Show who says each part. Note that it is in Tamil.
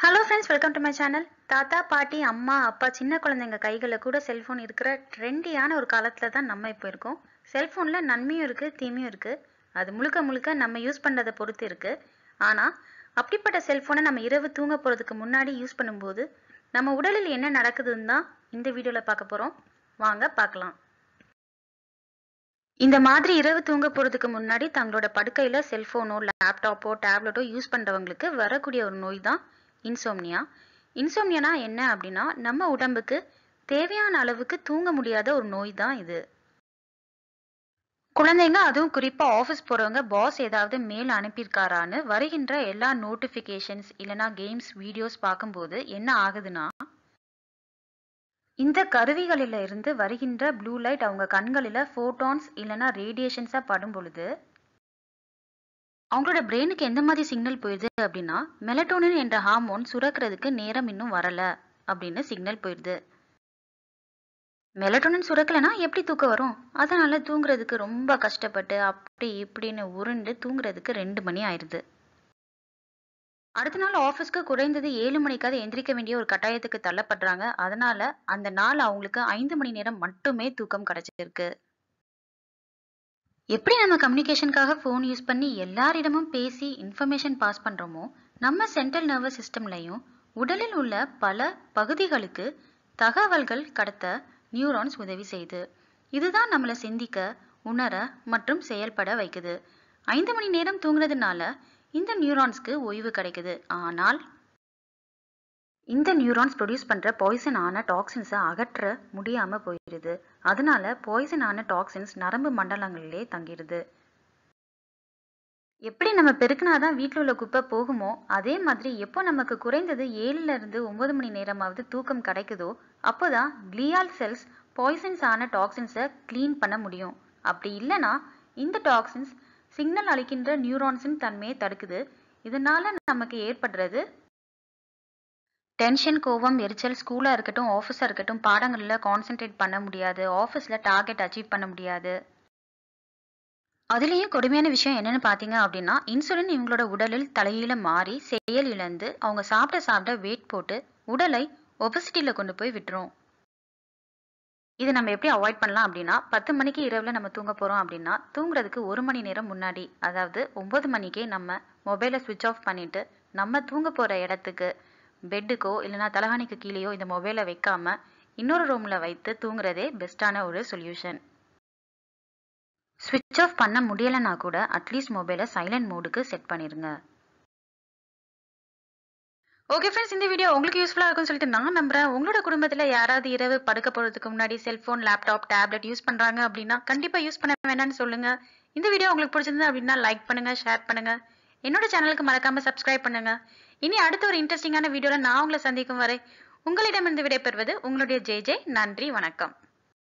Speaker 1: hello friends welcome to my channel தாத்தா பாட்டி அம்மா அப்பா சின்ன குழந்தைங்க கைகளில் கூட செல்ஃபோன் இருக்கிற ட்ரெண்டியான ஒரு காலத்தில் தான் நம்ம இப்போ இருக்கோம் செல்ஃபோனில் நன்மையும் இருக்குது தீமையும் இருக்குது அது முழுக்க முழுக்க நம்ம யூஸ் பண்ணுறதை பொறுத்து இருக்குது ஆனால் அப்படிப்பட்ட செல்ஃபோனை நம்ம இரவு தூங்க போகிறதுக்கு முன்னாடி யூஸ் பண்ணும்போது நம்ம உடலில் என்ன நடக்குதுன்னு தான் இந்த வீடியோவில் பார்க்க போகிறோம் வாங்க பார்க்கலாம் இந்த மாதிரி இரவு தூங்க போகிறதுக்கு முன்னாடி தங்களோட படுக்கையில் செல்ஃபோனோ லேப்டாப்போ டேப்லெட்டோ யூஸ் பண்ணுறவங்களுக்கு வரக்கூடிய ஒரு நோய் தான் இன்சோம்னியா இன்சோம்னியானா என்ன அப்படின்னா நம்ம உடம்புக்கு தேவையான அளவுக்கு தூங்க முடியாத ஒரு நோய் தான் இது குழந்தைங்க அதுவும் குறிப்பா ஆஃபீஸ் போறவங்க பாஸ் ஏதாவது மேல் அனுப்பியிருக்காரான்னு வருகின்ற எல்லா நோட்டிபிகேஷன்ஸ் இல்லைனா கேம்ஸ் வீடியோஸ் பார்க்கும்போது என்ன ஆகுதுன்னா இந்த கருவிகளில இருந்து வருகின்ற ப்ளூ லைட் அவங்க கண்களில ஃபோட்டான்ஸ் இல்லைனா ரேடியேஷன்ஸா படும் பொழுது அவங்களோட பிரெயினுக்கு எந்த மாதிரி சிக்னல் போயிடுது அப்படின்னா மெலட்டோனின் என்ற ஹார்மோன் சுரக்கிறதுக்கு நேரம் இன்னும் வரல அப்படின்னு சிக்னல் போயிடுது மெலட்டோனின் சுரக்கலைன்னா எப்படி தூக்கம் வரும் அதனால தூங்குறதுக்கு ரொம்ப கஷ்டப்பட்டு அப்படி இப்படின்னு உருண்டு தூங்குறதுக்கு ரெண்டு மணி ஆயிடுது அடுத்த நாள் ஆஃபீஸ்க்கு குறைந்தது ஏழு மணிக்காவது எந்திரிக்க வேண்டிய ஒரு கட்டாயத்துக்கு தள்ளப்படுறாங்க அதனால அந்த நாள் அவங்களுக்கு ஐந்து மணி நேரம் மட்டுமே தூக்கம் கிடைச்சிருக்கு எப்படி நம்ம கம்யூனிகேஷனுக்காக ஃபோன் யூஸ் பண்ணி எல்லாரிடமும் பேசி இன்ஃபர்மேஷன் பாஸ் பண்ணுறோமோ நம்ம சென்ட்ரல் நர்வஸ் சிஸ்டம்லையும் உடலில் உள்ள பல பகுதிகளுக்கு தகவல்கள் கடத்த நியூரான்ஸ் உதவி செய்து இதுதான் நம்மளை சிந்திக்க உணர மற்றும் செயல்பட வைக்குது ஐந்து மணி நேரம் தூங்குறதுனால இந்த நியூரான்ஸ்க்கு ஓய்வு கிடைக்குது ஆனால் இந்த நியூரான்ஸ் ப்ரொடியூஸ் பண்ணுற பாய்சன் ஆன டாக்ஸின்ஸை அகற்ற முடியாமல் போயிடுது அதனால பாய்சன் ஆன டாக்ஸின்ஸ் நரம்பு மண்டலங்களிலே தங்கிடுது எப்படி நம்ம பெருக்கினாதான் வீட்டில் உள்ள குப்பை போகுமோ அதே மாதிரி எப்போ நமக்கு குறைந்தது ஏழுல இருந்து ஒன்பது மணி நேரமாவது தூக்கம் கிடைக்குதோ அப்போதான் கிளியால் செல்ஸ் பாய்சன்ஸ் ஆன டாக்ஸின்ஸை க்ளீன் பண்ண முடியும் அப்படி இல்லைனா இந்த டாக்ஸின்ஸ் சிக்னல் அளிக்கின்ற நியூரான்ஸின் தன்மையை தடுக்குது இதனால நமக்கு ஏற்படுறது டென்ஷன் கோவம் எரிச்சல் ஸ்கூலாக இருக்கட்டும் ஆஃபீஸாக இருக்கட்டும் பாடங்களில் கான்சென்ட்ரேட் பண்ண முடியாது ஆஃபீஸில் டார்கெட் அச்சீவ் பண்ண முடியாது அதுலேயும் கொடுமையான விஷயம் என்னென்னு பார்த்தீங்க அப்படின்னா இன்சுலின் இவங்களோட உடலில் தலையில மாறி செயல் இழந்து அவங்க சாப்பிட சாப்பிட வெயிட் போட்டு உடலை ஒபசிட்டியில் கொண்டு போய் விட்டுரும் இது நம்ம எப்படி அவாய்ட் பண்ணலாம் அப்படின்னா பத்து மணிக்கு இரவில் நம்ம தூங்க போகிறோம் அப்படின்னா தூங்குறதுக்கு ஒரு மணி நேரம் முன்னாடி அதாவது ஒம்பது மணிக்கே நம்ம மொபைலை சுவிட்ச் ஆஃப் பண்ணிவிட்டு நம்ம தூங்க போகிற இடத்துக்கு பெட்டுக்கோ இல்லைனா தலகாணிக்கு கீழேயோ இந்த மொபைலை வைக்காமல் இன்னொரு ரூமில் வைத்து தூங்குறதே பெஸ்ட்டான ஒரு சொல்யூஷன் ஸ்விட்ச் ஆஃப் பண்ண முடியலைன்னா கூட அட்லீஸ்ட் மொபைலை சைலண்ட் மோடுக்கு செட் பண்ணிடுங்க ஓகே ஃப்ரெண்ட்ஸ் இந்த வீடியோ உங்களுக்கு யூஸ்ஃபுல்லாக இருக்கும்னு சொல்லிட்டு நான் நம்புறேன் உங்களோட குடும்பத்தில் யாராவது இரவு படுக்க போகிறதுக்கு முன்னாடி செல்ஃபோன் லேப்டாப் டேப்லெட் யூஸ் பண்ணுறாங்க அப்படின்னா கண்டிப்பாக யூஸ் பண்ண வேண்டாம்னு சொல்லுங்கள் இந்த வீடியோ உங்களுக்கு பிடிச்சிருந்தா அப்படின்னா லைக் பண்ணுங்கள் ஷேர் பண்ணுங்கள் என்னோட சேனலுக்கு மறக்காம சப்ஸ்கிரைப் பண்ணுங்க இனி அடுத்த ஒரு இன்ட்ரெஸ்டிங்கான வீடியோல நான் உங்களை சந்திக்கும் வரை உங்களிடமிருந்து விடைபெறுவது உங்களுடைய ஜே ஜே நன்றி வணக்கம்